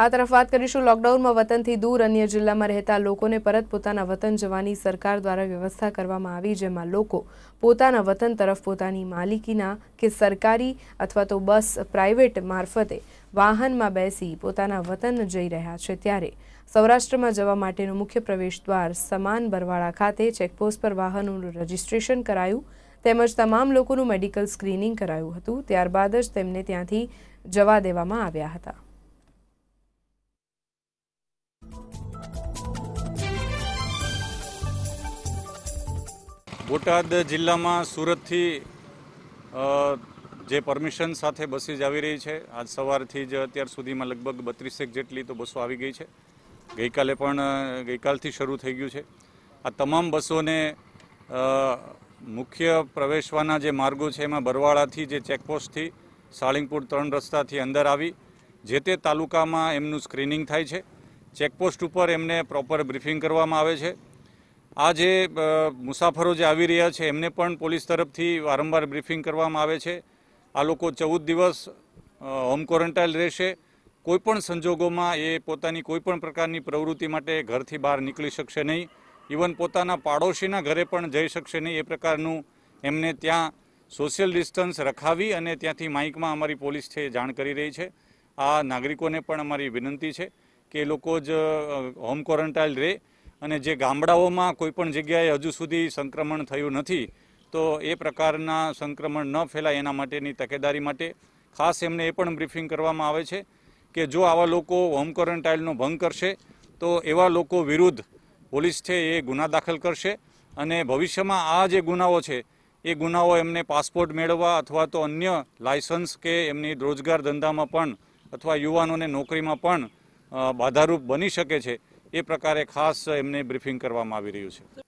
આ તરફ વાત કરીશું લોકડાઉનમાં વતનથી દૂર અન્ય જિલ્લામાં રહેતા લોકોને પરત પોતાના વતન જવાની સરકાર દ્વારા વ્યવસ્થા કરવામાં આવી જેમાં લોકો પોતાના વતન તરફ પોતાની માલિકીના કે સરકારી અથવા તો બસ પ્રાઇવેટ મારફતે વાહનમાં બેસી પોતાના વતન જઈ રહ્યા છે ત્યારે સૌરાષ્ટ્રમાં જવા માટેનું મુખ્ય પ્રવેશ દ્વાર સમાન બરવાળા ખાતે ચેકપોસ્ટ પર વાહનોનું રજીસ્ટ્રેશન કરાયું તેમજ તમામ લોકોનું મેડિકલ સ્ક્રીનિંગ કરાયું હતું ત્યારબાદ જ તેમને ત્યાંથી જવા દેવામાં આવ્યા હતા બોટાદ જિલ્લામાં સુરતથી જે પરમિશન સાથે બસીસ આવી રહી છે આજ સવારથી જ અત્યાર સુધીમાં લગભગ બત્રીસેક જેટલી તો બસો આવી ગઈ છે ગઈકાલે પણ ગઈકાલથી શરૂ થઈ ગયું છે આ તમામ બસોને મુખ્ય પ્રવેશવાના જે માર્ગો છે એમાં બરવાળાથી જે ચેકપોસ્ટથી સાળિંગપુર ત્રણ રસ્તાથી અંદર આવી જે તે તાલુકામાં એમનું સ્ક્રીનિંગ થાય છે ચેકપોસ્ટ ઉપર એમને પ્રોપર બ્રિફિંગ કરવામાં આવે છે આ જે મુસાફરો જે આવી રહ્યા છે એમને પણ પોલીસ તરફથી વારંવાર બ્રિફિંગ કરવામાં આવે છે આ લોકો ચૌદ દિવસ હોમ ક્વોરન્ટાઇન રહેશે કોઈપણ સંજોગોમાં એ પોતાની કોઈપણ પ્રકારની પ્રવૃત્તિ માટે ઘરથી બહાર નીકળી શકશે નહીં ઇવન પોતાના પાડોશીના ઘરે પણ જઈ શકશે નહીં એ પ્રકારનું એમને ત્યાં સોશિયલ ડિસ્ટન્સ રખાવી અને ત્યાંથી માઇકમાં અમારી પોલીસ છે જાણ કરી રહી છે આ નાગરિકોને પણ અમારી વિનંતી છે કે લોકો જ હોમ ક્વોરન્ટાઇન રહે અને જે ગામડાઓમાં કોઈપણ જગ્યાએ હજુ સુધી સંક્રમણ થયું નથી તો એ પ્રકારના સંક્રમણ ન ફેલાય એના માટેની તકેદારી માટે ખાસ એમને એ પણ બ્રિફિંગ કરવામાં આવે છે કે જો આવા લોકો હોમ ક્વોરન્ટાઇનનો ભંગ કરશે તો એવા લોકો વિરુદ્ધ પોલીસ છે એ ગુના દાખલ કરશે અને ભવિષ્યમાં આ જે ગુનાઓ છે એ ગુનાઓ એમને પાસપોર્ટ મેળવવા અથવા તો અન્ય લાયસન્સ કે એમની રોજગાર ધંધામાં પણ અથવા યુવાનોને નોકરીમાં પણ બાધારૂપ બની શકે છે એ પ્રકારે ખાસ એમને બ્રીફિંગ કરવામાં આવી રહ્યું છે